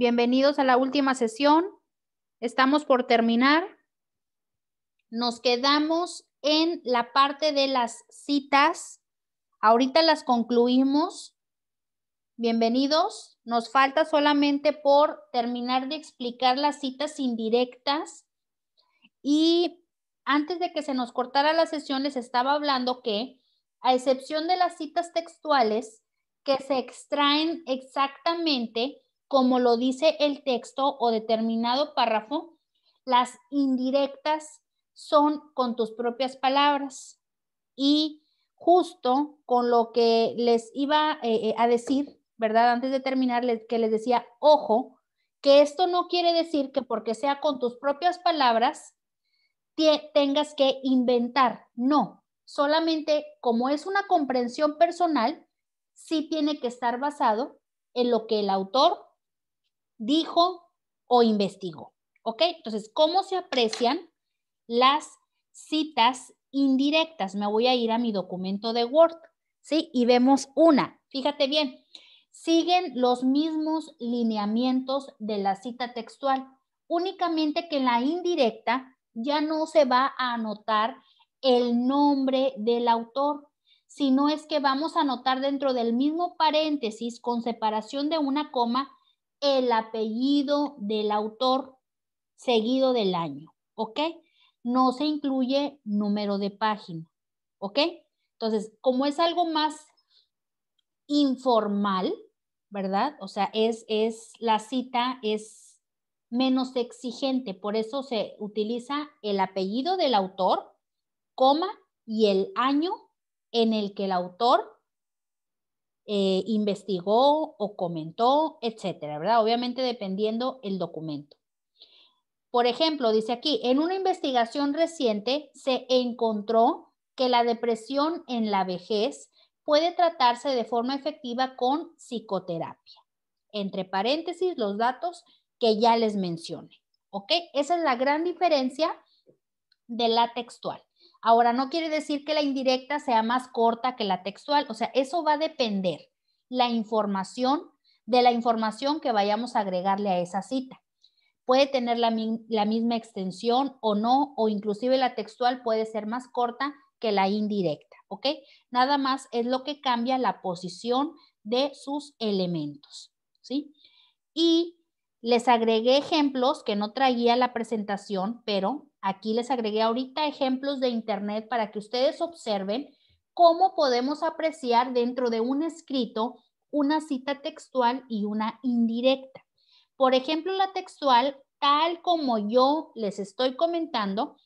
Bienvenidos a la última sesión. Estamos por terminar. Nos quedamos en la parte de las citas. Ahorita las concluimos. Bienvenidos. Nos falta solamente por terminar de explicar las citas indirectas. Y antes de que se nos cortara la sesión, les estaba hablando que, a excepción de las citas textuales, que se extraen exactamente como lo dice el texto o determinado párrafo, las indirectas son con tus propias palabras y justo con lo que les iba eh, eh, a decir, ¿verdad? Antes de terminar, les, que les decía, ojo, que esto no quiere decir que porque sea con tus propias palabras tengas que inventar, no, solamente como es una comprensión personal, sí tiene que estar basado en lo que el autor dijo o investigó. ¿Ok? Entonces, ¿cómo se aprecian las citas indirectas? Me voy a ir a mi documento de Word, ¿sí? Y vemos una. Fíjate bien, siguen los mismos lineamientos de la cita textual, únicamente que en la indirecta ya no se va a anotar el nombre del autor, sino es que vamos a anotar dentro del mismo paréntesis con separación de una coma el apellido del autor seguido del año, ¿ok? No se incluye número de página, ¿ok? Entonces, como es algo más informal, ¿verdad? O sea, es, es la cita es menos exigente, por eso se utiliza el apellido del autor, coma y el año en el que el autor eh, investigó o comentó, etcétera, ¿verdad? Obviamente dependiendo el documento. Por ejemplo, dice aquí, en una investigación reciente se encontró que la depresión en la vejez puede tratarse de forma efectiva con psicoterapia. Entre paréntesis, los datos que ya les mencioné. ¿Ok? Esa es la gran diferencia de la textual. Ahora, no quiere decir que la indirecta sea más corta que la textual, o sea, eso va a depender la información de la información que vayamos a agregarle a esa cita. Puede tener la, la misma extensión o no, o inclusive la textual puede ser más corta que la indirecta, ¿ok? Nada más es lo que cambia la posición de sus elementos, ¿sí? Y les agregué ejemplos que no traía la presentación, pero Aquí les agregué ahorita ejemplos de Internet para que ustedes observen cómo podemos apreciar dentro de un escrito una cita textual y una indirecta. Por ejemplo, la textual, tal como yo les estoy comentando,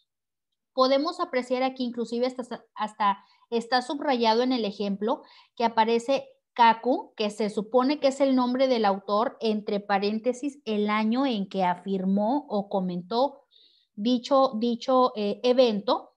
podemos apreciar aquí, inclusive hasta, está subrayado en el ejemplo, que aparece Kaku, que se supone que es el nombre del autor, entre paréntesis, el año en que afirmó o comentó dicho, dicho eh, evento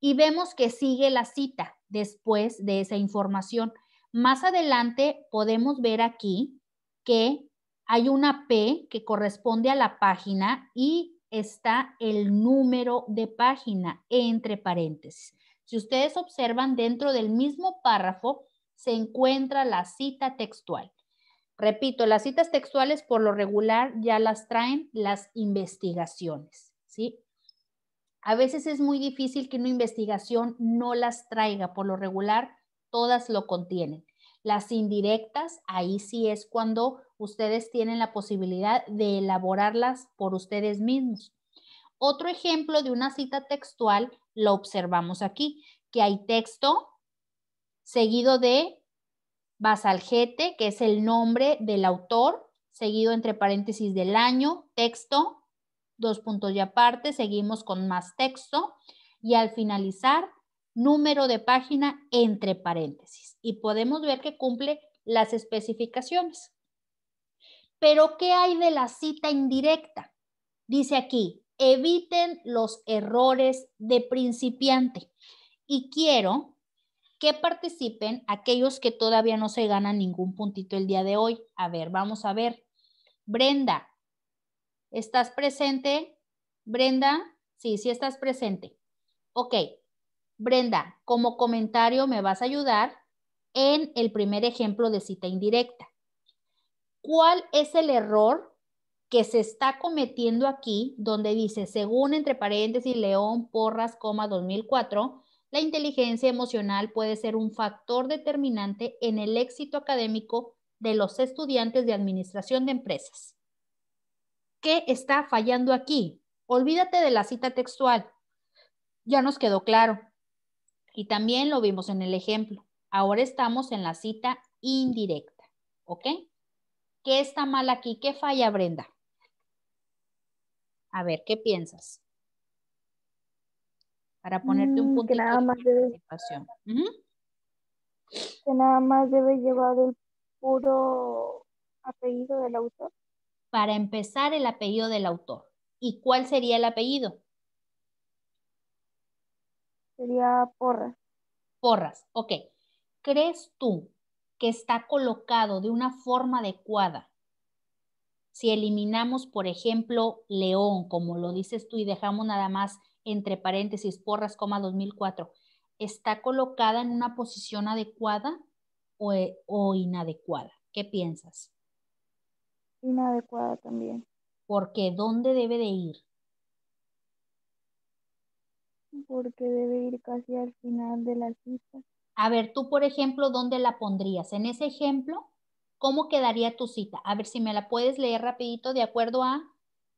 y vemos que sigue la cita después de esa información. Más adelante podemos ver aquí que hay una P que corresponde a la página y está el número de página entre paréntesis. Si ustedes observan dentro del mismo párrafo se encuentra la cita textual. Repito, las citas textuales por lo regular ya las traen las investigaciones. A veces es muy difícil que una investigación no las traiga, por lo regular todas lo contienen. Las indirectas, ahí sí es cuando ustedes tienen la posibilidad de elaborarlas por ustedes mismos. Otro ejemplo de una cita textual lo observamos aquí, que hay texto seguido de basalgete, que es el nombre del autor, seguido entre paréntesis del año, texto, dos puntos y aparte, seguimos con más texto y al finalizar, número de página entre paréntesis. Y podemos ver que cumple las especificaciones. Pero, ¿qué hay de la cita indirecta? Dice aquí, eviten los errores de principiante. Y quiero que participen aquellos que todavía no se ganan ningún puntito el día de hoy. A ver, vamos a ver. Brenda, ¿Estás presente, Brenda? Sí, sí estás presente. Ok, Brenda, como comentario me vas a ayudar en el primer ejemplo de cita indirecta. ¿Cuál es el error que se está cometiendo aquí, donde dice, según entre paréntesis, León Porras, 2004, la inteligencia emocional puede ser un factor determinante en el éxito académico de los estudiantes de administración de empresas. ¿Qué está fallando aquí? Olvídate de la cita textual. Ya nos quedó claro. Y también lo vimos en el ejemplo. Ahora estamos en la cita indirecta. ¿Ok? ¿Qué está mal aquí? ¿Qué falla, Brenda? A ver, ¿qué piensas? Para ponerte un mm, punto de Que nada más debe llevar el puro apellido del autor para empezar el apellido del autor. ¿Y cuál sería el apellido? Sería Porras. Porras, ok. ¿Crees tú que está colocado de una forma adecuada? Si eliminamos, por ejemplo, León, como lo dices tú, y dejamos nada más entre paréntesis Porras, 2004, ¿está colocada en una posición adecuada o eh, inadecuada? ¿Qué piensas? inadecuada también. Porque ¿dónde debe de ir? Porque debe ir casi al final de la cita. A ver, tú, por ejemplo, ¿dónde la pondrías? En ese ejemplo, ¿cómo quedaría tu cita? A ver si me la puedes leer rapidito de acuerdo a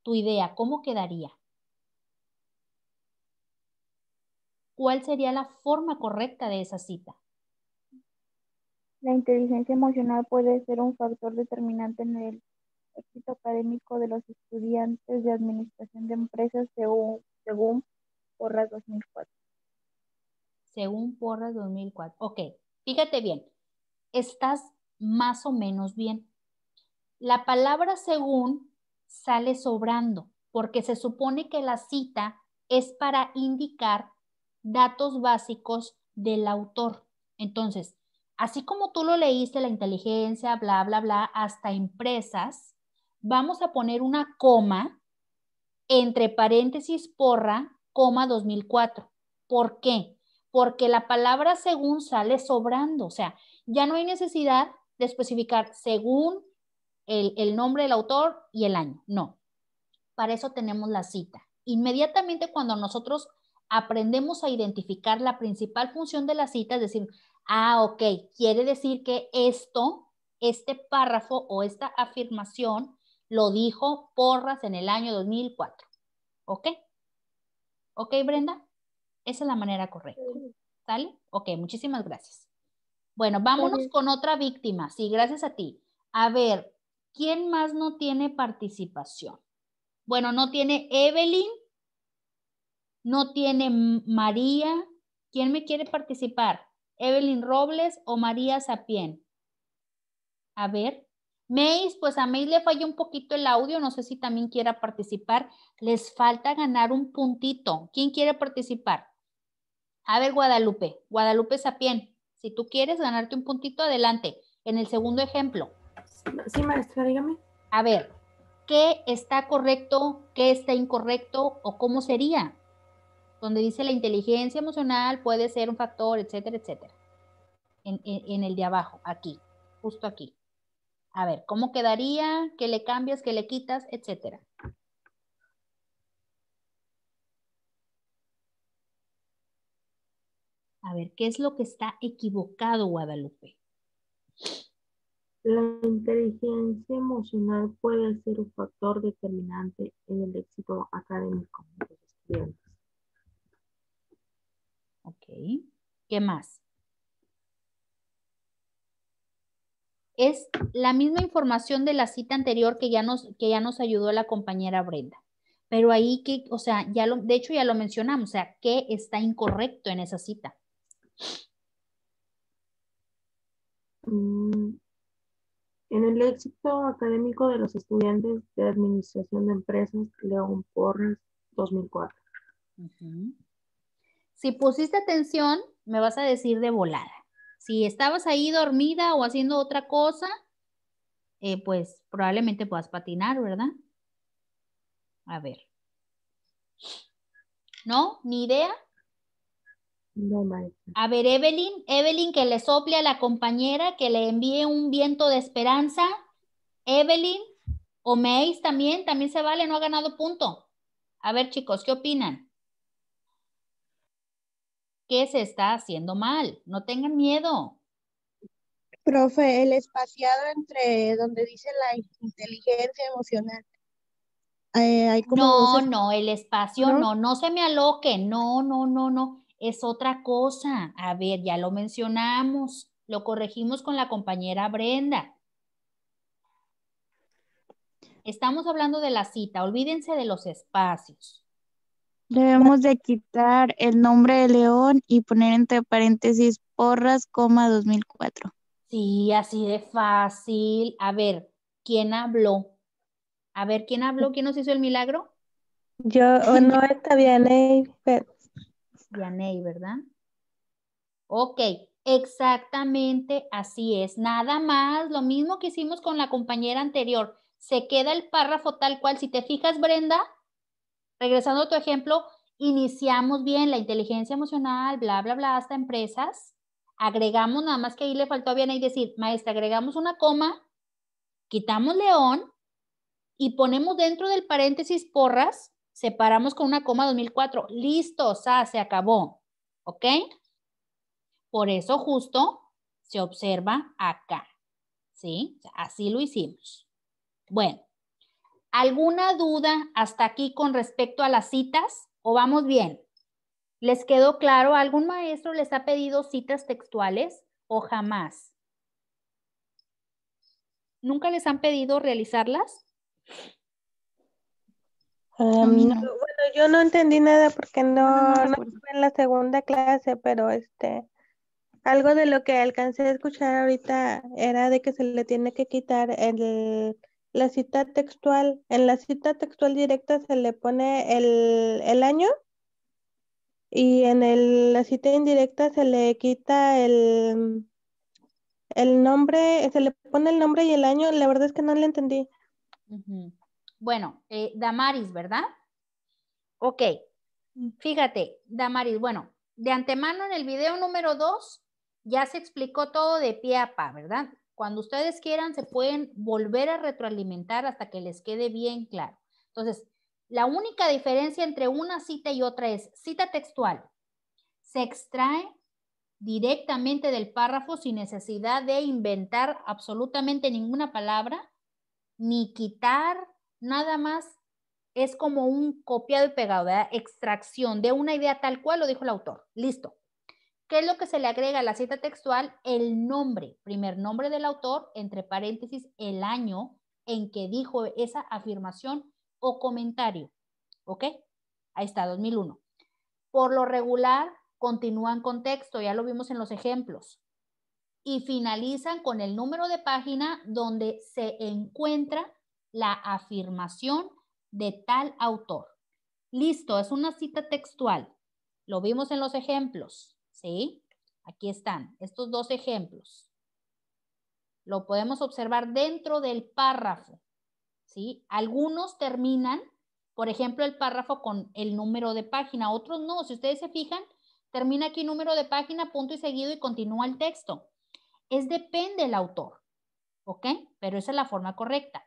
tu idea. ¿Cómo quedaría? ¿Cuál sería la forma correcta de esa cita? La inteligencia emocional puede ser un factor determinante en el académico de los estudiantes de Administración de Empresas según, según Porras 2004. Según Porras 2004. Ok, fíjate bien, estás más o menos bien. La palabra según sale sobrando porque se supone que la cita es para indicar datos básicos del autor. Entonces, así como tú lo leíste, la inteligencia, bla, bla, bla, hasta empresas, vamos a poner una coma entre paréntesis porra, coma 2004. ¿Por qué? Porque la palabra según sale sobrando, o sea, ya no hay necesidad de especificar según el, el nombre del autor y el año, no. Para eso tenemos la cita. Inmediatamente cuando nosotros aprendemos a identificar la principal función de la cita, es decir, ah, ok, quiere decir que esto, este párrafo o esta afirmación lo dijo Porras en el año 2004. ¿Ok? ¿Ok, Brenda? Esa es la manera correcta. ¿Sale? Ok, muchísimas gracias. Bueno, vámonos con otra víctima. Sí, gracias a ti. A ver, ¿quién más no tiene participación? Bueno, no tiene Evelyn, no tiene María. ¿Quién me quiere participar? ¿Evelyn Robles o María Sapien? A ver. Mace, pues a Mace le falló un poquito el audio, no sé si también quiera participar. Les falta ganar un puntito. ¿Quién quiere participar? A ver, Guadalupe, Guadalupe Sapien, si tú quieres ganarte un puntito, adelante. En el segundo ejemplo. Sí, maestra, dígame. A ver, ¿qué está correcto, qué está incorrecto o cómo sería? Donde dice la inteligencia emocional puede ser un factor, etcétera, etcétera. en el de abajo, aquí, justo aquí. A ver, ¿cómo quedaría? ¿Qué le cambias? ¿Qué le quitas? Etcétera. A ver, ¿qué es lo que está equivocado, Guadalupe? La inteligencia emocional puede ser un factor determinante en el éxito académico de los estudiantes. Ok. ¿Qué más? es la misma información de la cita anterior que ya nos, que ya nos ayudó la compañera Brenda. Pero ahí que, o sea, ya lo, de hecho ya lo mencionamos, o sea, ¿qué está incorrecto en esa cita? Mm, en el éxito académico de los estudiantes de Administración de Empresas, León Porras, 2004. Si pusiste atención, me vas a decir de volada. Si estabas ahí dormida o haciendo otra cosa, eh, pues probablemente puedas patinar, ¿verdad? A ver. ¿No? ¿Ni idea? No, maestra. A ver, Evelyn, Evelyn que le sople a la compañera, que le envíe un viento de esperanza. Evelyn o Mace también, también se vale, no ha ganado punto. A ver, chicos, ¿qué opinan? ¿Qué se está haciendo mal. No tengan miedo. Profe, el espaciado entre donde dice la inteligencia emocional. Eh, no, no, el espacio ¿No? no, no se me aloque, no, no, no, no, es otra cosa. A ver, ya lo mencionamos, lo corregimos con la compañera Brenda. Estamos hablando de la cita, olvídense de los espacios. Debemos de quitar el nombre de León y poner entre paréntesis porras, coma 2004. Sí, así de fácil. A ver, ¿quién habló? A ver, ¿quién habló? ¿Quién nos hizo el milagro? Yo, o oh, no, está Vianey. Vianey, ¿verdad? Ok, exactamente así es. Nada más, lo mismo que hicimos con la compañera anterior. Se queda el párrafo tal cual. Si te fijas, Brenda, regresando a tu ejemplo, iniciamos bien la inteligencia emocional, bla, bla, bla, hasta empresas, agregamos nada más que ahí le faltó bien ahí decir, maestra, agregamos una coma, quitamos león y ponemos dentro del paréntesis porras, separamos con una coma 2004, listo, o se acabó, ¿ok? Por eso justo se observa acá, ¿sí? así lo hicimos. Bueno, ¿Alguna duda hasta aquí con respecto a las citas o vamos bien? ¿Les quedó claro? ¿Algún maestro les ha pedido citas textuales o jamás? ¿Nunca les han pedido realizarlas? Em, bueno, yo no entendí nada porque no, ah, no, en la segunda clase, pero este, algo de lo que alcancé a escuchar ahorita era de que se le tiene que quitar el la cita textual. En la cita textual directa se le pone el, año y en la cita indirecta se le quita el, el nombre, se le pone el nombre y el año. La verdad es que no le entendí. Bueno, eh, Damaris, ¿verdad? Ok, fíjate, Damaris, bueno, de antemano en el video número 2 ya se explicó todo de pie a pa, ¿verdad? Cuando ustedes quieran, se pueden volver a retroalimentar hasta que les quede bien claro. Entonces, la única diferencia entre una cita y otra es cita textual. Se extrae directamente del párrafo sin necesidad de inventar absolutamente ninguna palabra, ni quitar, nada más es como un copiado y pegado, ¿verdad? extracción de una idea tal cual lo dijo el autor. Listo, ¿Qué es lo que se le agrega a la cita textual? El nombre, primer nombre del autor, entre paréntesis, el año en que dijo esa afirmación o comentario. ¿Ok? Ahí está, 2001. Por lo regular, continúan con texto, ya lo vimos en los ejemplos. Y finalizan con el número de página donde se encuentra la afirmación de tal autor. Listo, es una cita textual. Lo vimos en los ejemplos. ¿sí? Aquí están estos dos ejemplos. Lo podemos observar dentro del párrafo, ¿sí? Algunos terminan, por ejemplo, el párrafo con el número de página, otros no. Si ustedes se fijan, termina aquí número de página, punto y seguido y continúa el texto. Es depende del autor, ¿ok? Pero esa es la forma correcta.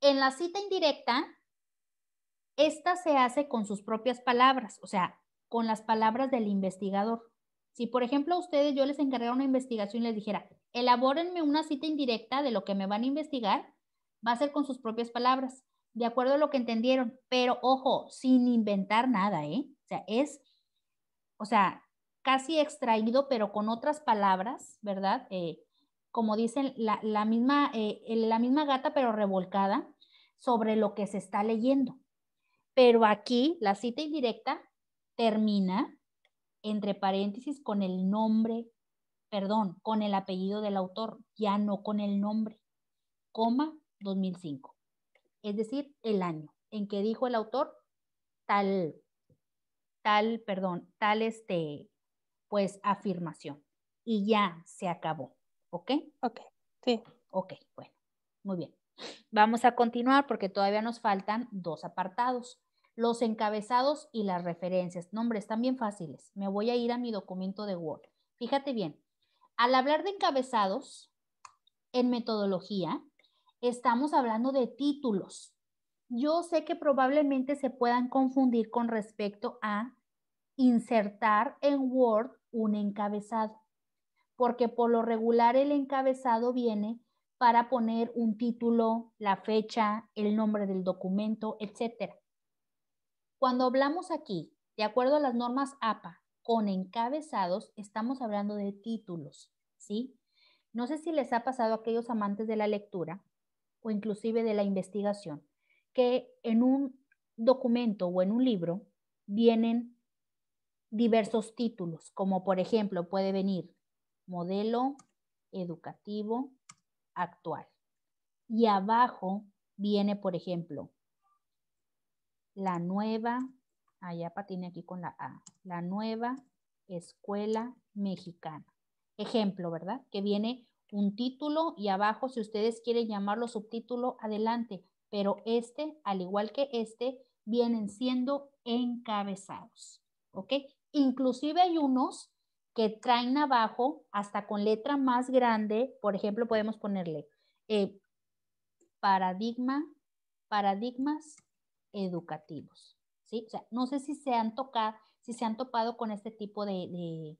En la cita indirecta, esta se hace con sus propias palabras, o sea, con las palabras del investigador. Si, por ejemplo, a ustedes yo les encargara una investigación y les dijera, elabórenme una cita indirecta de lo que me van a investigar, va a ser con sus propias palabras, de acuerdo a lo que entendieron, pero ojo, sin inventar nada, ¿eh? O sea, es, o sea, casi extraído, pero con otras palabras, ¿verdad? Eh, como dicen, la, misma, eh, la misma gata, pero revolcada, sobre lo que se está leyendo. Pero aquí, la cita indirecta termina, entre paréntesis, con el nombre, perdón, con el apellido del autor, ya no con el nombre, coma 2005. Es decir, el año en que dijo el autor tal, tal, perdón, tal este, pues afirmación. Y ya se acabó. ¿Ok? Ok, sí. Ok, bueno, muy bien. Vamos a continuar porque todavía nos faltan dos apartados los encabezados y las referencias. nombres también fáciles. Me voy a ir a mi documento de Word. Fíjate bien, al hablar de encabezados en metodología, estamos hablando de títulos. Yo sé que probablemente se puedan confundir con respecto a insertar en Word un encabezado, porque por lo regular el encabezado viene para poner un título, la fecha, el nombre del documento, etcétera. Cuando hablamos aquí, de acuerdo a las normas APA, con encabezados, estamos hablando de títulos, ¿sí? No sé si les ha pasado a aquellos amantes de la lectura o inclusive de la investigación, que en un documento o en un libro vienen diversos títulos, como por ejemplo puede venir modelo educativo actual. Y abajo viene, por ejemplo, la nueva, allá ah, patine aquí con la A, la nueva escuela mexicana. Ejemplo, ¿verdad? Que viene un título y abajo, si ustedes quieren llamarlo subtítulo, adelante. Pero este, al igual que este, vienen siendo encabezados. ¿Ok? Inclusive hay unos que traen abajo hasta con letra más grande, por ejemplo, podemos ponerle eh, paradigma, paradigmas educativos. ¿sí? no sé si se han tocado, si se han topado con este tipo de,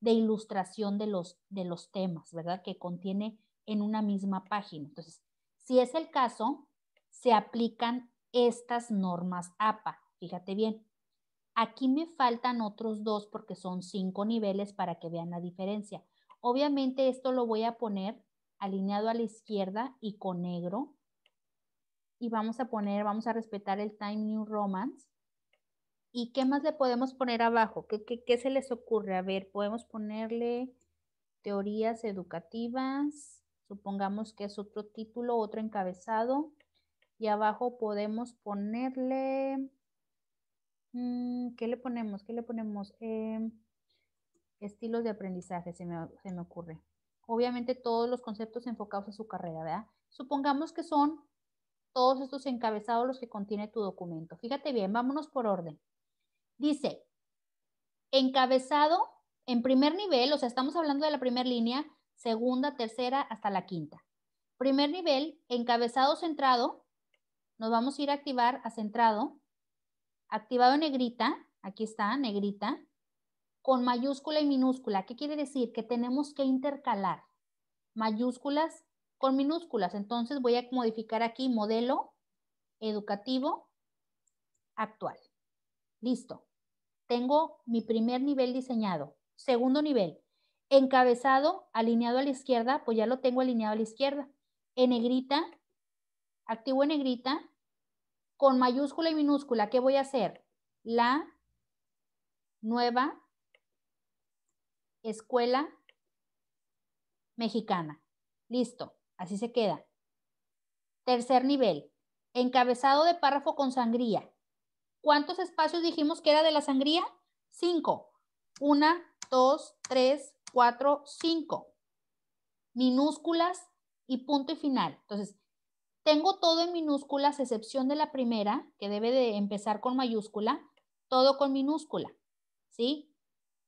de, ilustración de los, de los temas, ¿verdad? Que contiene en una misma página. Entonces, si es el caso, se aplican estas normas APA. Fíjate bien. Aquí me faltan otros dos porque son cinco niveles para que vean la diferencia. Obviamente esto lo voy a poner alineado a la izquierda y con negro y vamos a poner, vamos a respetar el Time New Romance. ¿Y qué más le podemos poner abajo? ¿Qué, se les ocurre? A ver, podemos ponerle teorías educativas, supongamos que es otro título, otro encabezado, y abajo podemos ponerle, mm, ¿qué le ponemos? ¿Qué le ponemos? Em, estilos de aprendizaje, se me, se me ocurre. Obviamente todos los conceptos enfocados a su carrera, ¿verdad? Supongamos que son todos estos encabezados los que contiene tu documento. Fíjate bien, vámonos por orden. Dice, encabezado en primer nivel, o sea, estamos hablando de la primera línea, segunda, tercera, hasta la quinta. Primer nivel, encabezado centrado, nos vamos a ir a activar a centrado, activado en negrita, aquí está, negrita, con mayúscula y minúscula. ¿Qué quiere decir? Que tenemos que intercalar mayúsculas con minúsculas. Entonces voy a modificar aquí modelo educativo actual. Listo. Tengo mi primer nivel diseñado. Segundo nivel, encabezado, alineado a la izquierda, pues ya lo tengo alineado a la izquierda. En negrita, activo en negrita, con mayúscula y minúscula, ¿qué voy a hacer? La nueva escuela mexicana. Listo. Así se queda. Tercer nivel, encabezado de párrafo con sangría. ¿Cuántos espacios dijimos que era de la sangría? Cinco. Una, dos, tres, cuatro, cinco. Minúsculas y punto y final. Entonces, tengo todo en minúsculas, excepción de la primera, que debe de empezar con mayúscula, todo con minúscula, ¿sí?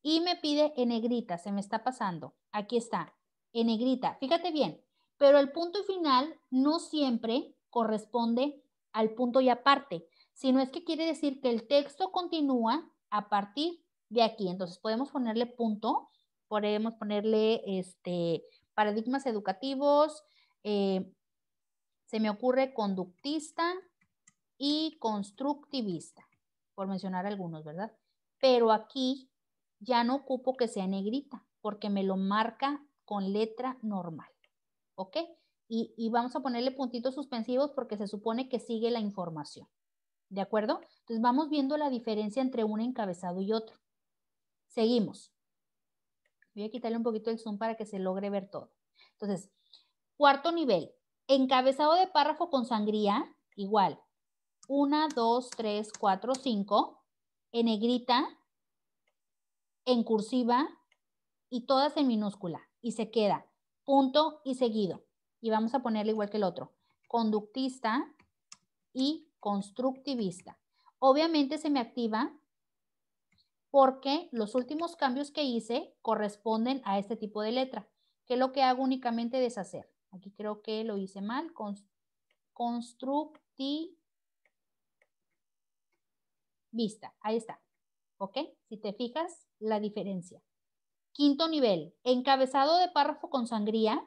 Y me pide en negrita, se me está pasando. Aquí está, en negrita. Fíjate bien, pero el punto final no siempre corresponde al punto y aparte, sino es que quiere decir que el texto continúa a partir de aquí. Entonces podemos ponerle punto, podemos ponerle este, paradigmas educativos, eh, se me ocurre conductista y constructivista, por mencionar algunos, ¿verdad? Pero aquí ya no ocupo que sea negrita, porque me lo marca con letra normal. ¿ok? Y, vamos a ponerle puntitos suspensivos porque se supone que sigue la información, ¿de acuerdo? Entonces vamos viendo la diferencia entre un encabezado y otro. Seguimos. Voy a quitarle un poquito el zoom para que se logre ver todo. Entonces, cuarto nivel, encabezado de párrafo con sangría, igual. Una, dos, tres, cuatro, cinco. en negrita, en cursiva y todas en minúscula. Y se queda punto y seguido. Y vamos a ponerle igual que el otro, conductista y constructivista. Obviamente se me activa porque los últimos cambios que hice corresponden a este tipo de letra, que es lo que hago únicamente deshacer. Aquí creo que lo hice mal, constructivista. Ahí está, ¿ok? Si te fijas, la diferencia. Quinto nivel, encabezado de párrafo con sangría.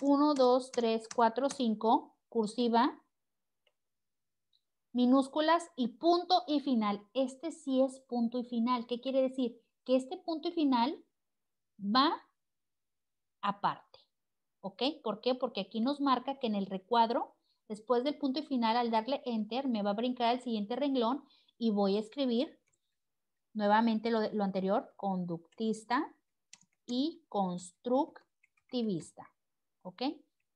1, 2, 3, 4, 5, cursiva, minúsculas y punto y final. Este sí es punto y final. ¿Qué quiere decir? Que este punto y final va aparte. ¿Ok? ¿Por qué? Porque aquí nos marca que en el recuadro, después del punto y final, al darle enter, me va a brincar al siguiente renglón y voy a escribir Nuevamente lo, anterior, conductista y constructivista. ¿Ok?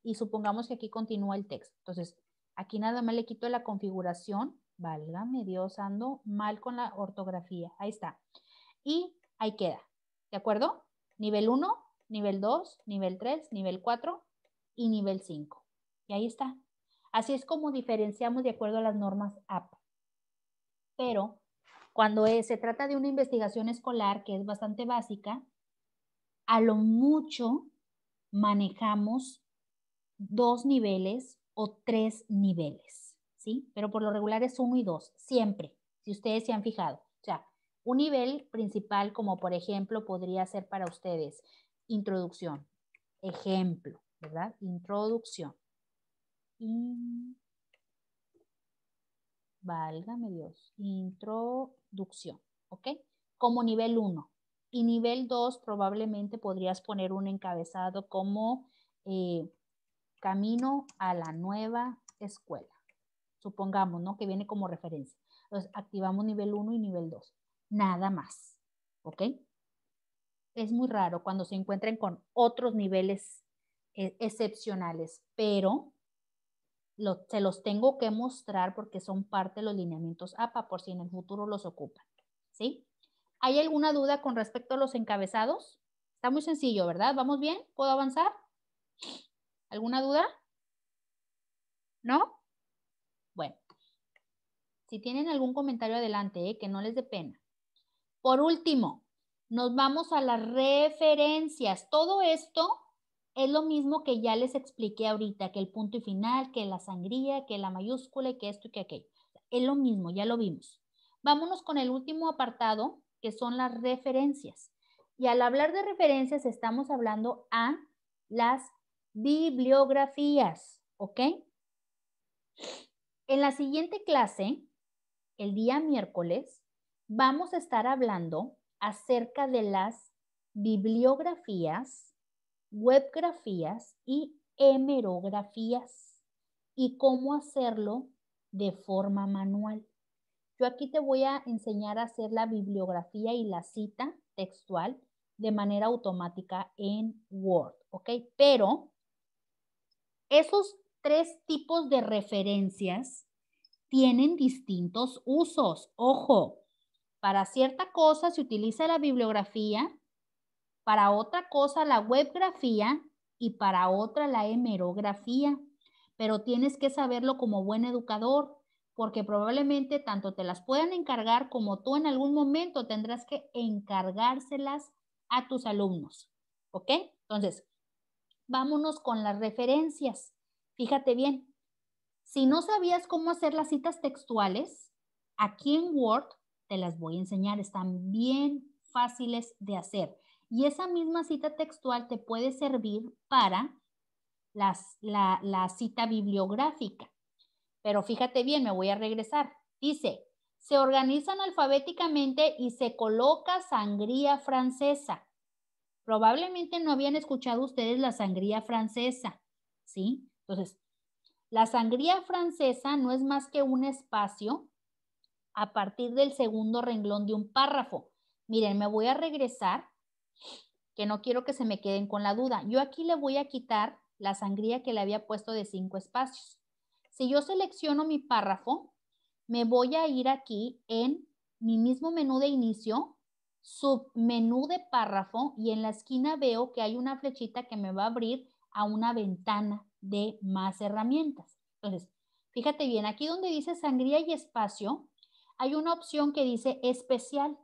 Y supongamos que aquí continúa el texto. Entonces, aquí nada más le quito la configuración. Válgame Dios, ando mal con la ortografía. Ahí está. Y ahí queda. ¿De acuerdo? Nivel 1, nivel 2, nivel 3, nivel 4 y nivel 5. Y ahí está. Así es como diferenciamos de acuerdo a las normas app. Pero cuando eh, se trata de una investigación escolar que es bastante básica, a lo mucho manejamos dos niveles o tres niveles, ¿sí? Pero por lo regular es uno y dos, siempre, si ustedes se han fijado. O sea, un nivel principal, como por ejemplo podría ser para ustedes, introducción, ejemplo, ¿verdad? Introducción válgame Dios, introducción, ¿ok? Como nivel 1. Y nivel 2 probablemente podrías poner un encabezado como eh, camino a la nueva escuela. Supongamos, ¿no? Que viene como referencia. Entonces, activamos nivel 1 y nivel 2. Nada más, ¿ok? Es muy raro cuando se encuentren con otros niveles eh, excepcionales, pero se los tengo que mostrar porque son parte de los lineamientos APA, por si en el futuro los ocupan. ¿Sí? ¿Hay alguna duda con respecto a los encabezados? Está muy sencillo, ¿verdad? ¿Vamos bien? ¿Puedo avanzar? ¿Alguna duda? ¿No? Bueno, si tienen algún comentario adelante, ¿eh? que no les dé pena. Por último, nos vamos a las referencias. Todo esto es lo mismo que ya les expliqué ahorita, que el punto y final, que la sangría, que la mayúscula y que esto y que aquello. Es lo mismo, ya lo vimos. Vámonos con el último apartado, que son las referencias. Y al hablar de referencias estamos hablando a las bibliografías, ¿ok? En la siguiente clase, el día miércoles, vamos a estar hablando acerca de las bibliografías webgrafías y hemerografías y cómo hacerlo de forma manual. Yo aquí te voy a enseñar a hacer la bibliografía y la cita textual de manera automática en Word, ¿ok? Pero esos tres tipos de referencias tienen distintos usos. Ojo, para cierta cosa se utiliza la bibliografía para otra cosa la webgrafía y para otra la hemerografía, pero tienes que saberlo como buen educador, porque probablemente tanto te las puedan encargar como tú en algún momento tendrás que encargárselas a tus alumnos. ¿Ok? Entonces, vámonos con las referencias. Fíjate bien, si no sabías cómo hacer las citas textuales, aquí en Word te las voy a enseñar, están bien fáciles de hacer. Y esa misma cita textual te puede servir para la, la cita bibliográfica. Pero fíjate bien, me voy a regresar. Dice, se organizan alfabéticamente y se coloca sangría francesa. Probablemente no habían escuchado ustedes la sangría francesa, ¿sí? Entonces, la sangría francesa no es más que un espacio a partir del segundo renglón de un párrafo. Miren, me voy a regresar que no quiero que se me queden con la duda. Yo aquí le voy a quitar la sangría que le había puesto de cinco espacios. Si yo selecciono mi párrafo, me voy a ir aquí en mi mismo menú de inicio, submenú de párrafo y en la esquina veo que hay una flechita que me va a abrir a una ventana de más herramientas. Entonces, fíjate bien, aquí donde dice sangría y espacio, hay una opción que dice especial.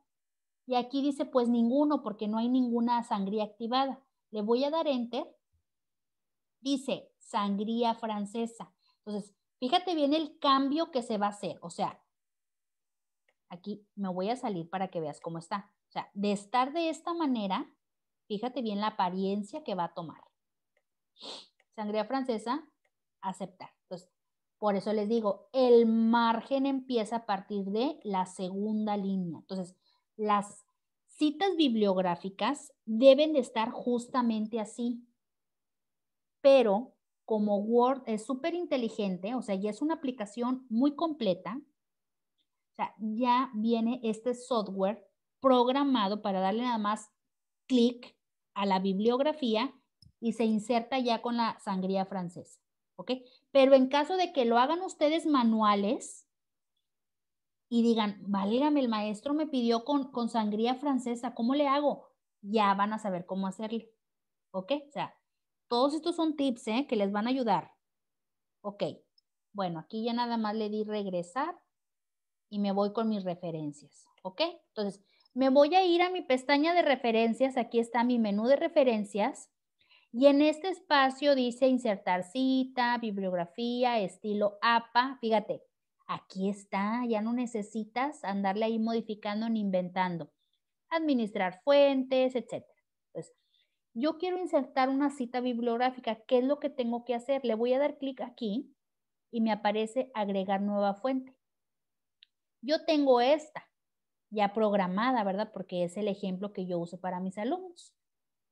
Y aquí dice, pues ninguno, porque no hay ninguna sangría activada. Le voy a dar enter. Dice, sangría francesa. Entonces, fíjate bien el cambio que se va a hacer. O sea, aquí me voy a salir para que veas cómo está. O sea, de estar de esta manera, fíjate bien la apariencia que va a tomar. Sangría francesa, aceptar. Entonces, por eso les digo, el margen empieza a partir de la segunda línea. Entonces, las citas bibliográficas deben de estar justamente así. Pero como Word es súper inteligente, o sea, ya es una aplicación muy completa, ya viene este software programado para darle nada más clic a la bibliografía y se inserta ya con la sangría francesa, ¿ok? Pero en caso de que lo hagan ustedes manuales, y digan, válgame, el maestro me pidió con, sangría francesa, ¿cómo le hago? Ya van a saber cómo hacerle. ¿Ok? O sea, todos estos son tips ¿eh? que les van a ayudar. Ok. Bueno, aquí ya nada más le di regresar y me voy con mis referencias. ¿Ok? Entonces, me voy a ir a mi pestaña de referencias. Aquí está mi menú de referencias. Y en este espacio dice insertar cita, bibliografía, estilo APA. Fíjate, Aquí está, ya no necesitas andarle ahí modificando ni inventando. Administrar fuentes, etc. Entonces, yo quiero insertar una cita bibliográfica. ¿Qué es lo que tengo que hacer? Le voy a dar clic aquí y me aparece agregar nueva fuente. Yo tengo esta ya programada, ¿verdad? Porque es el ejemplo que yo uso para mis alumnos.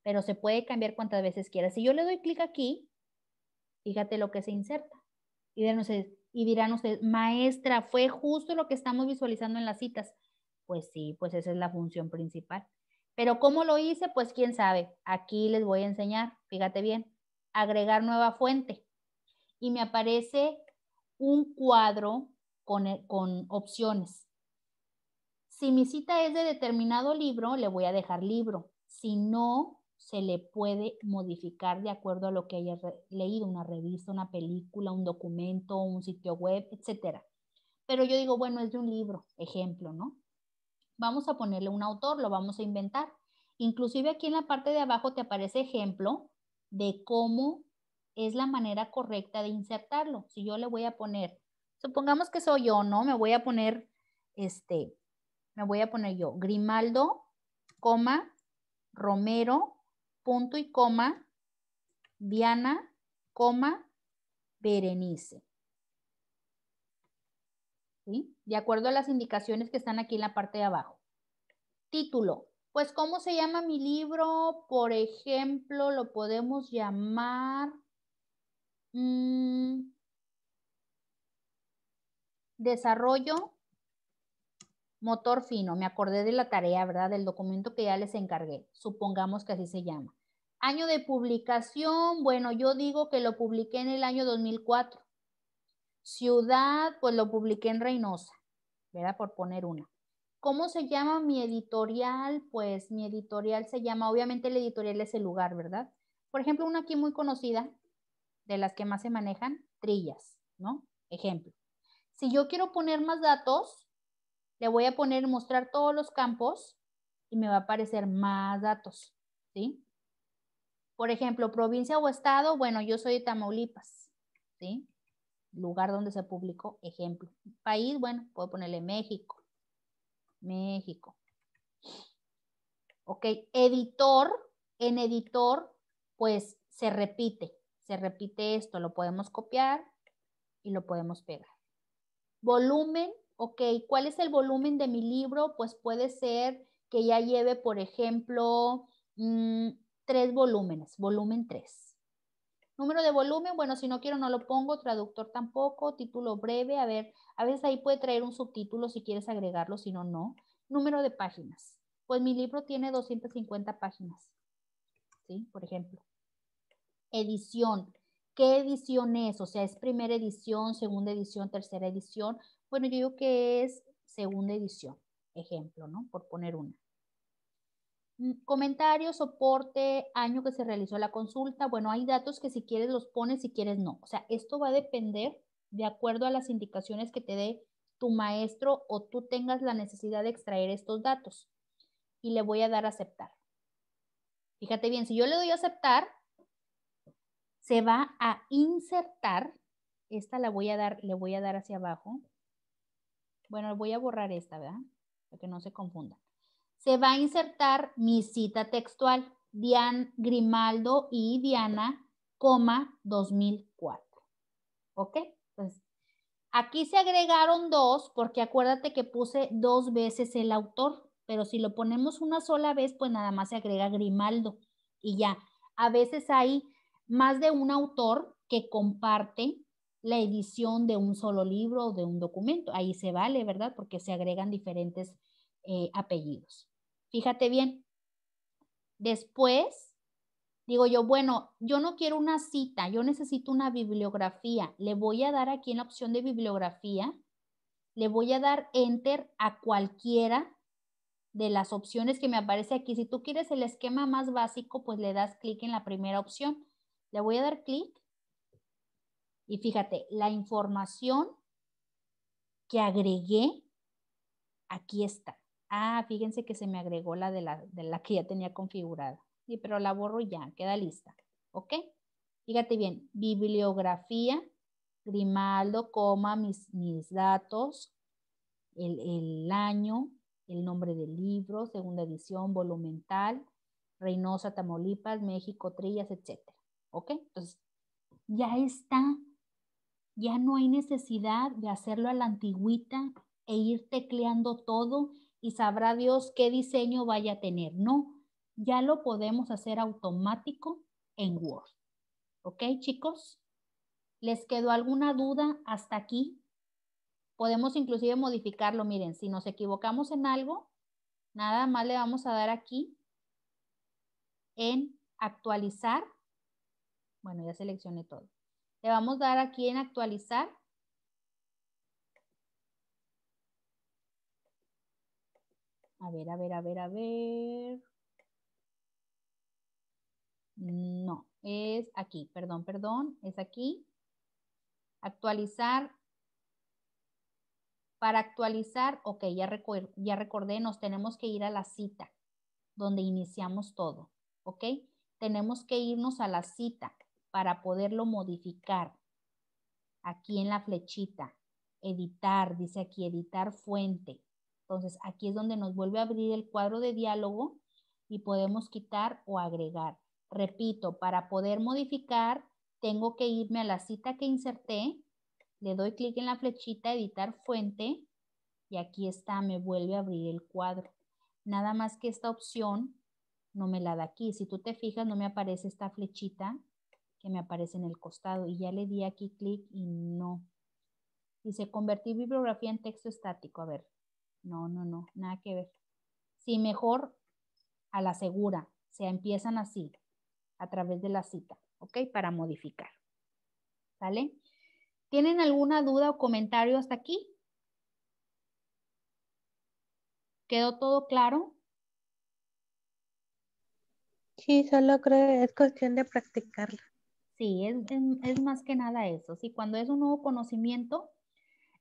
Pero se puede cambiar cuantas veces quieras. Si yo le doy clic aquí, fíjate lo que se inserta. Y de no sé, y dirán ustedes, maestra, fue justo lo que estamos visualizando en las citas. Pues sí, pues esa es la función principal. Pero ¿cómo lo hice? Pues quién sabe. Aquí les voy a enseñar, fíjate bien, agregar nueva fuente. Y me aparece un cuadro con, eh, con opciones. Si mi cita es de determinado libro, le voy a dejar libro. Si no, se le puede modificar de acuerdo a lo que haya leído, una revista, una película, un documento, un sitio web, etc. Pero yo digo, bueno, es de un libro, ejemplo, ¿no? Vamos a ponerle un autor, lo vamos a inventar. Inclusive aquí en la parte de abajo te aparece ejemplo de cómo es la manera correcta de insertarlo. Si yo le voy a poner, supongamos que soy yo, ¿no? Me voy a poner, este, me voy a poner yo, Grimaldo, coma, Romero, punto y coma, Diana, coma, Berenice. De acuerdo a las indicaciones que están aquí en la parte de abajo. Título. Pues, ¿cómo se llama mi libro? Por ejemplo, lo podemos llamar... Mm, desarrollo Motor fino, me acordé de la tarea, ¿verdad? Del documento que ya les encargué, supongamos que así se llama. Año de publicación, bueno, yo digo que lo publiqué en el año 2004. Ciudad, pues lo publiqué en Reynosa, ¿verdad? Por poner una. ¿Cómo se llama mi editorial? Pues mi editorial se llama, obviamente el editorial es el lugar, ¿verdad? Por ejemplo, una aquí muy conocida, de las que más se manejan, Trillas, ¿no? Ejemplo. Si yo quiero poner más datos, le voy a poner mostrar todos los campos y me va a aparecer más datos, ¿sí? Por ejemplo, provincia o estado, bueno, yo soy de Tamaulipas, ¿sí? Lugar donde se publicó, ejemplo. País, bueno, puedo ponerle México. México. Ok, editor, en editor, pues se repite, se repite esto, lo podemos copiar y lo podemos pegar. Volumen, ok, ¿cuál es el volumen de mi libro? Pues puede ser que ya lleve, por ejemplo, mm, tres volúmenes, volumen tres. Número de volumen, bueno, si no quiero no lo pongo, traductor tampoco, título breve, a ver, a veces ahí puede traer un subtítulo si quieres agregarlo, si no, no. Número de páginas, pues mi libro tiene 250 páginas, ¿sí? Por ejemplo. Edición, ¿qué edición es? O sea, es primera edición, segunda edición, tercera edición. Bueno, yo digo que es segunda edición, ejemplo, ¿no? Por poner una. Mm, Comentarios, soporte, año que se realizó la consulta. Bueno, hay datos que si quieres los pones, si quieres no. O sea, esto va a depender de acuerdo a las indicaciones que te dé tu maestro o tú tengas la necesidad de extraer estos datos. Y le voy a dar a aceptar. Fíjate bien, si yo le doy a aceptar, se va a insertar. Esta la voy a dar, le voy a dar hacia abajo. Bueno, voy a borrar esta, ¿verdad? Para que no se confunda. Se va a insertar mi cita textual, Dian Grimaldo y Diana, 2004. ¿Ok? Entonces, aquí se agregaron dos porque acuérdate que puse dos veces el autor, pero si lo ponemos una sola vez, pues nada más se agrega Grimaldo y ya. A veces hay más de un autor que comparte la edición de un solo libro o de un documento. Ahí se vale, ¿verdad? Porque se agregan diferentes eh, apellidos. Fíjate bien. Después, digo yo, bueno, yo no quiero una cita, yo necesito una bibliografía. Le voy a dar aquí en la opción de bibliografía, le voy a dar enter a cualquiera de las opciones que me aparece aquí. Si tú quieres el esquema más básico, pues le das clic en la primera opción. Le voy a dar clic y fíjate, la información que agregué, aquí está. Ah, fíjense que se me agregó la de la, de la que ya tenía configurada. Sí, pero la borro ya, queda lista. ¿Ok? Fíjate bien, bibliografía, Grimaldo, coma, mis, mis datos, el, el, año, el nombre del libro, segunda edición, volumen tal, Reynosa, Tamaulipas, México, Trillas, etc. ¿Ok? Entonces, ya está ya no hay necesidad de hacerlo a la antigüita e ir tecleando todo y sabrá Dios qué diseño vaya a tener. No, ya lo podemos hacer automático en Word. ¿Ok, chicos? ¿Les quedó alguna duda hasta aquí? Podemos inclusive modificarlo. Miren, si nos equivocamos en algo, nada más le vamos a dar aquí en actualizar. Bueno, ya seleccioné todo. Le vamos a dar aquí en actualizar. A ver, a ver, a ver, a ver. No, es aquí, perdón, perdón, es aquí. Actualizar. Para actualizar, ok, ya, ya recordé, nos tenemos que ir a la cita donde iniciamos todo, ok. Tenemos que irnos a la cita para poderlo modificar. Aquí en la flechita, editar, dice aquí, editar fuente. Entonces, aquí es donde nos vuelve a abrir el cuadro de diálogo y podemos quitar o agregar. Repito, para poder modificar, tengo que irme a la cita que inserté, le doy clic en la flechita, editar fuente, y aquí está, me vuelve a abrir el cuadro. Nada más que esta opción no me la da aquí. Si tú te fijas, no me aparece esta flechita que me aparece en el costado y ya le di aquí clic y no. Dice, convertir bibliografía en texto estático. A ver, no, no, no, nada que ver. Si mejor a la segura. Se empiezan así, a través de la cita, ¿ok? Para modificar. ¿Sale? ¿Tienen alguna duda o comentario hasta aquí? ¿Quedó todo claro? Sí, solo creo que es cuestión de practicarla. Sí, es, más que nada eso. Si cuando es un nuevo conocimiento,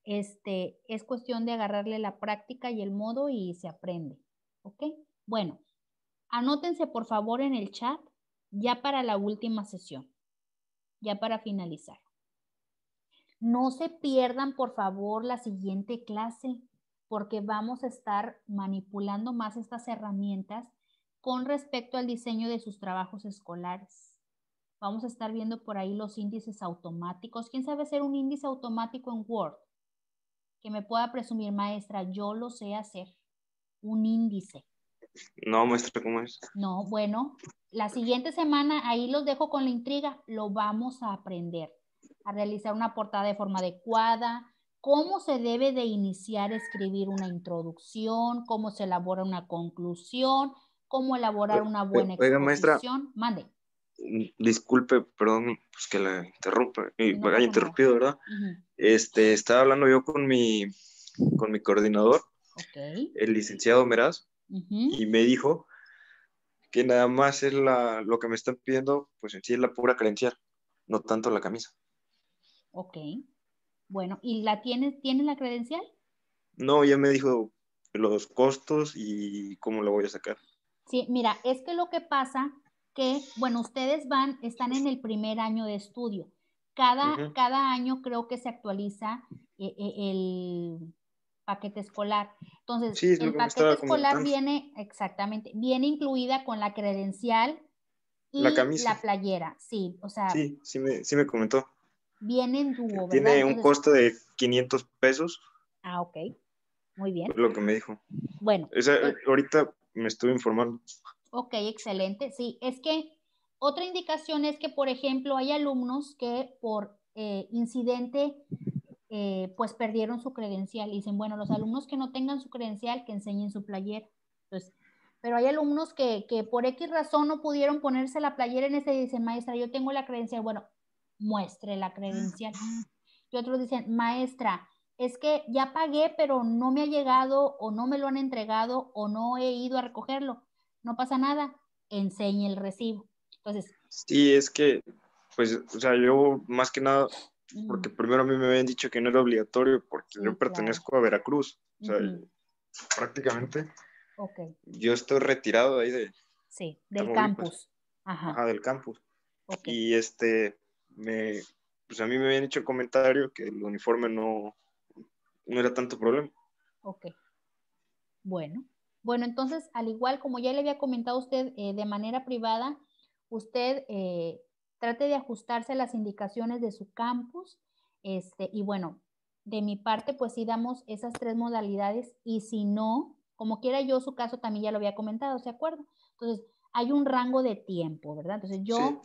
este, es cuestión de agarrarle la práctica y el modo y se aprende. ¿Ok? Bueno, anótense por favor en el chat ya para la última sesión, ya para finalizar. No se pierdan por favor la siguiente clase porque vamos a estar manipulando más estas herramientas con respecto al diseño de sus trabajos escolares. Vamos a estar viendo por ahí los índices automáticos. ¿Quién sabe hacer un índice automático en Word? Que me pueda presumir, maestra, yo lo sé hacer. Un índice. No, maestra, ¿cómo es? No, bueno, la siguiente semana, ahí los dejo con la intriga, lo vamos a aprender. A realizar una portada de forma adecuada, cómo se debe de iniciar a escribir una introducción, cómo se elabora una conclusión, cómo elaborar una buena exposición. maestra, Mande disculpe, perdón, pues que la interrumpa, me haya interrumpido, ¿verdad? Este, estaba hablando yo con mi, con mi coordinador, el licenciado Meraz, y me dijo que nada más es la, lo que me están pidiendo, pues en sí es la pura credencial, no tanto la camisa. Ok, bueno, ¿y la tienes, tienes la credencial? No, ya me dijo los costos y cómo la voy a sacar. Sí, mira, es que lo que pasa que, bueno, ustedes van, están en el primer año de estudio. Cada, cada año creo que se actualiza eh, eh, el paquete escolar. Entonces, el paquete escolar viene, exactamente, viene incluida con la credencial y la, camisa. playera. Sí, o sea. Sí, sí me, comentó. Viene en dúo, Tiene un costo de 500 pesos. Ah, ok. Muy bien. Lo que me dijo. Bueno. Pues ahorita me estuve informando. Ok, excelente. Sí, es que otra indicación es que, por ejemplo, hay alumnos que por eh, incidente eh, pues perdieron su credencial. Y dicen, bueno, los alumnos que no tengan su credencial, que enseñen su playera. Entonces, pero hay alumnos que, que por X razón no pudieron ponerse la playera en ese y dicen, maestra, yo tengo la credencial. Bueno, muestre la credencial. Y otros dicen, maestra, es que ya pagué, pero no me ha llegado o no me lo han entregado o no he ido a recogerlo no pasa nada, enseñe el recibo. Entonces. Sí, es que, pues, o sea, yo más que nada, porque primero a mí me habían dicho que no era obligatorio porque yo pertenezco a Veracruz, o sea, prácticamente. Ok. Yo estoy retirado ahí de. Sí, del campus. Ajá. del campus. Y este, me, pues a mí me habían hecho el comentario que el uniforme no, no era tanto problema. Ok. Bueno, bueno, entonces, al igual como ya le había comentado a usted eh, de manera privada, usted eh, trate de ajustarse a las indicaciones de su campus. Este, y bueno, de mi parte, pues sí damos esas tres modalidades y si no, como quiera yo, su caso también ya lo había comentado, ¿se acuerda? Entonces, hay un rango de tiempo, ¿verdad? Entonces, yo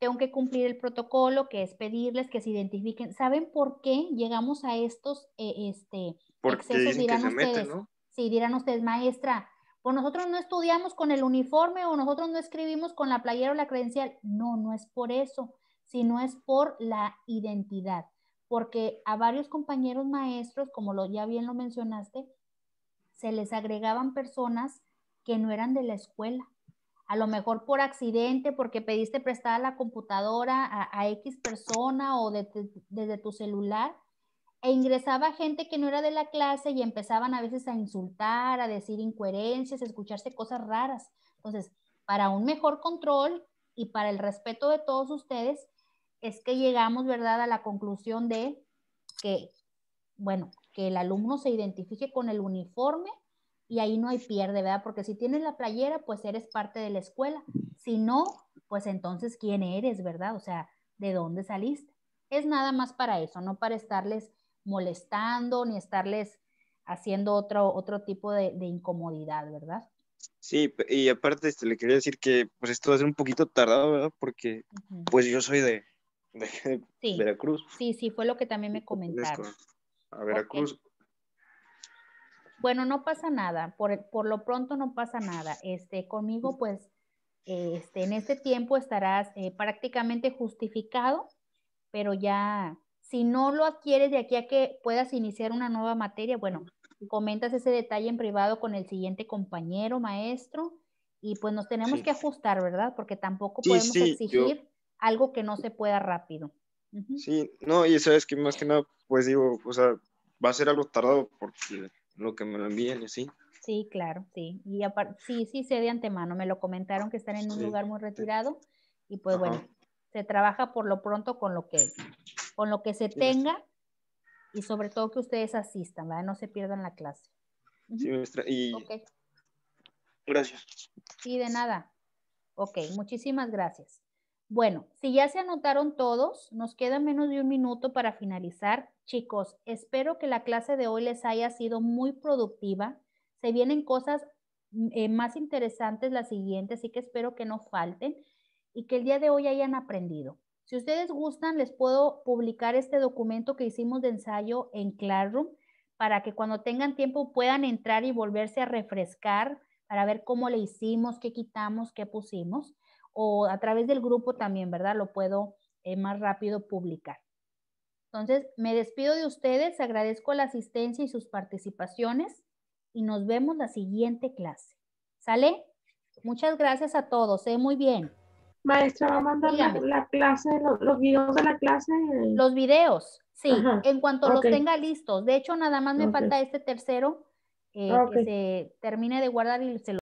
tengo que cumplir el protocolo, que es pedirles que se identifiquen. ¿Saben por qué llegamos a estos eh, este, Dirán ustedes. Si dirán ustedes, maestra, pues nosotros no estudiamos con el uniforme o nosotros no escribimos con la playera o la credencial. No, no es por eso, sino es por la identidad. Porque a varios compañeros maestros, como lo, ya bien lo mencionaste, se les agregaban personas que no eran de la escuela. A lo mejor por accidente, porque pediste prestada la computadora a, X persona o desde tu celular e ingresaba gente que no era de la clase y empezaban a veces a insultar, a decir incoherencias, a escucharse cosas raras. Entonces, para un mejor control y para el respeto de todos ustedes, es que llegamos, ¿verdad?, a la conclusión de que, bueno, que el alumno se identifique con el uniforme y ahí no hay pierde, ¿verdad? Porque si tienes la playera, pues eres parte de la escuela. Si no, pues entonces, ¿quién eres, verdad? O sea, ¿de dónde saliste? Es nada más para eso, no para estarles molestando ni estarles haciendo otro, otro tipo de, incomodidad, ¿verdad? Sí, y aparte este, le quería decir que pues esto va a ser un poquito tardado, ¿verdad? Porque pues yo soy de, Veracruz. Sí, sí, fue lo que también me comentaron. A Veracruz. Bueno, no pasa nada, por, lo pronto no pasa nada. Este, conmigo pues eh, este, en este tiempo estarás eh, prácticamente justificado, pero ya si no lo adquieres de aquí a que puedas iniciar una nueva materia, bueno, comentas ese detalle en privado con el siguiente compañero, maestro, y pues nos tenemos que ajustar, ¿verdad? Porque tampoco podemos exigir algo que no se pueda rápido. Sí, no, y sabes que más que nada, pues digo, o sea, va a ser algo tardado porque lo que me lo envíen y así. Sí, claro, sí. Y aparte, sí, sí sé de antemano, me lo comentaron que están en un lugar muy retirado y pues bueno, se trabaja por lo pronto con lo que con lo que se tenga y sobre todo que ustedes asistan, ¿verdad? No se pierdan la clase. Sí, maestra. Y... Gracias. Sí, de nada. Ok, muchísimas gracias. Bueno, si ya se anotaron todos, nos queda menos de un minuto para finalizar. Chicos, espero que la clase de hoy les haya sido muy productiva. Se vienen cosas mm, eh, más interesantes las siguientes, así que espero que no falten y que el día de hoy hayan aprendido. Si ustedes gustan, les puedo publicar este documento que hicimos de ensayo en Classroom para que cuando tengan tiempo puedan entrar y volverse a refrescar para ver cómo le hicimos, qué quitamos, qué pusimos. O a través del grupo también, ¿verdad? Lo puedo eh, más rápido publicar. Entonces, me despido de ustedes, agradezco la asistencia y sus participaciones y nos vemos la siguiente clase. ¿Sale? Muchas gracias a todos, ¿eh? Muy bien. Maestra, ¿va a mandar la, clase, los, videos de la clase? Eh. Los videos, sí, en cuanto los tenga listos. De hecho, nada más me falta este tercero eh, que se termine de guardar y se lo